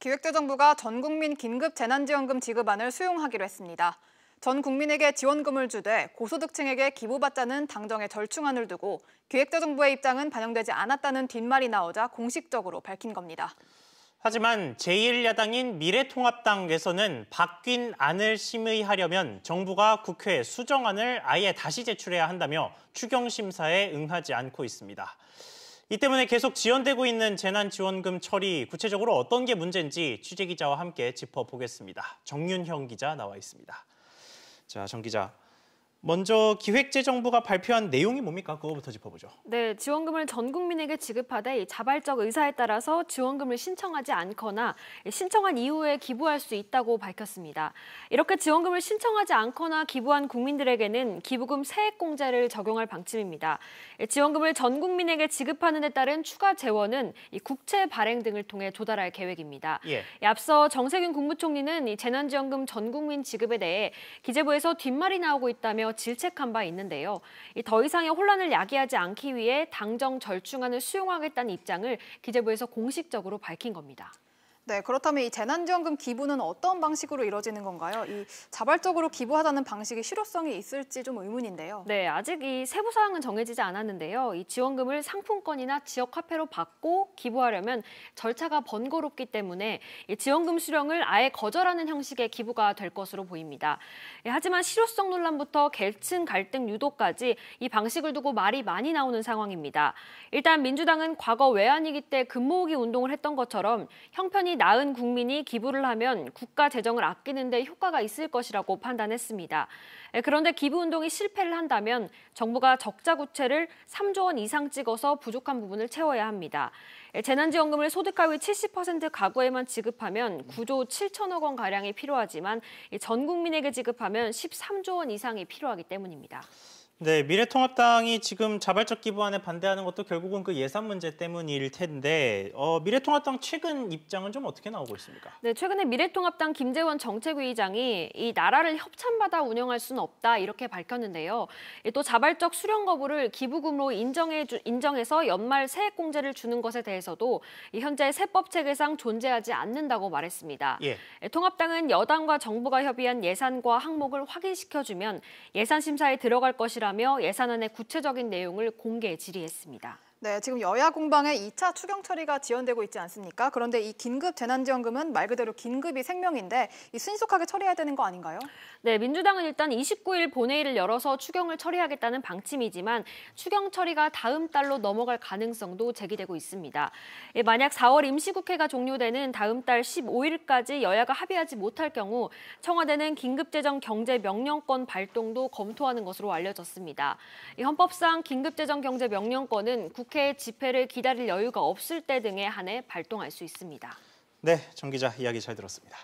기획재정부가 전국민 긴급재난지원금 지급안을 수용하기로 했습니다. 전 국민에게 지원금을 주되 고소득층에게 기부받자는 당정의 절충안을 두고 기획재정부의 입장은 반영되지 않았다는 뒷말이 나오자 공식적으로 밝힌 겁니다. 하지만 제1야당인 미래통합당에서는 바뀐 안을 심의하려면 정부가 국회 수정안을 아예 다시 제출해야 한다며 추경심사에 응하지 않고 있습니다. 이 때문에 계속 지연되고 있는 재난지원금 처리, 구체적으로 어떤 게 문제인지 취재기자와 함께 짚어보겠습니다. 정윤형 기자 나와 있습니다. 자, 정 기자, 먼저 기획재정부가 발표한 내용이 뭡니까? 그거부터 짚어보죠. 네, 지원금을 전 국민에게 지급하되 자발적 의사에 따라서 지원금을 신청하지 않거나 신청한 이후에 기부할 수 있다고 밝혔습니다. 이렇게 지원금을 신청하지 않거나 기부한 국민들에게는 기부금 세액공제를 적용할 방침입니다. 지원금을 전 국민에게 지급하는 데 따른 추가 재원은 국채 발행 등을 통해 조달할 계획입니다. 예. 앞서 정세균 국무총리는 재난지원금 전 국민 지급에 대해 기재부에서 뒷말이 나오고 있다며 질책한 바 있는데요. 더 이상의 혼란을 야기하지 않기 위해 당정 절충안을 수용하겠다는 입장을 기재부에서 공식적으로 밝힌 겁니다. 네, 그렇다면 이 재난지원금 기부는 어떤 방식으로 이루어지는 건가요? 이 자발적으로 기부하다는 방식이 실효성이 있을지 좀 의문인데요. 네, 아직 이 세부 사항은 정해지지 않았는데요. 이 지원금을 상품권이나 지역 화폐로 받고 기부하려면 절차가 번거롭기 때문에 이 지원금 수령을 아예 거절하는 형식의 기부가 될 것으로 보입니다. 예, 하지만 실효성 논란부터 계층 갈등 유도까지 이 방식을 두고 말이 많이 나오는 상황입니다. 일단 민주당은 과거 외환위기 때 금모으기 운동을 했던 것처럼 형편이 수준이 나은 국민이 기부를 하면 국가 재정을 아끼는 데 효과가 있을 것이라고 판단했습니다. 예, 그런데 기부 운동이 실패를 한다면 정부가 적자 구체를 3조 원 이상 찍어서 부족한 부분을 채워야 합니다. 예, 재난지원금을 소득가위 70% 가구에만 지급하면 9조 7천억 원 가량이 필요하지만 전 국민에게 지급하면 13조 원 이상이 필요하기 때문입니다. 네, 미래통합당이 지금 자발적 기부안에 반대하는 것도 결국은 그 예산 문제 때문일 텐데 어, 미래통합당 최근 입장은 좀 어떻게 나오고 있습니까? 네, 최근에 미래통합당 김재원 정책위의장이 이 나라를 협찬받아 운영할 수는 없다 이렇게 밝혔는데요. 예, 또 자발적 수령 거부를 기부금으로 인정해 주, 인정해서 연말 세액공제를 주는 것에 대해서도 현재 세법 체계상 존재하지 않는다고 말했습니다. 예. 예. 통합당은 여당과 정부가 협의한 예산과 항목을 확인시켜주면 예산 심사에 들어갈 것이라. 공개하며 예산안의 구체적인 내용을 공개 질의했습니다. 네, 지금 여야 공방의 2차 추경 처리가 지연되고 있지 않습니까? 그런데 이 긴급 재난지원금은 말 그대로 긴급이 생명인데 이순속하게 처리해야 되는 거 아닌가요? 네, 민주당은 일단 29일 본회의를 열어서 추경을 처리하겠다는 방침이지만 추경 처리가 다음 달로 넘어갈 가능성도 제기되고 있습니다. 예, 만약 4월 임시국회가 종료되는 다음 달 15일까지 여야가 합의하지 못할 경우 청와대는 긴급재정 경제 명령권 발동도 검토하는 것으로 알려졌습니다. 헌법상 긴급재정 경제 명령권은 국 국회 집회를 기다릴 여유가 없을 때 등에 한해 발동할 수 있습니다. 네, 정 기자 이야기 잘 들었습니다.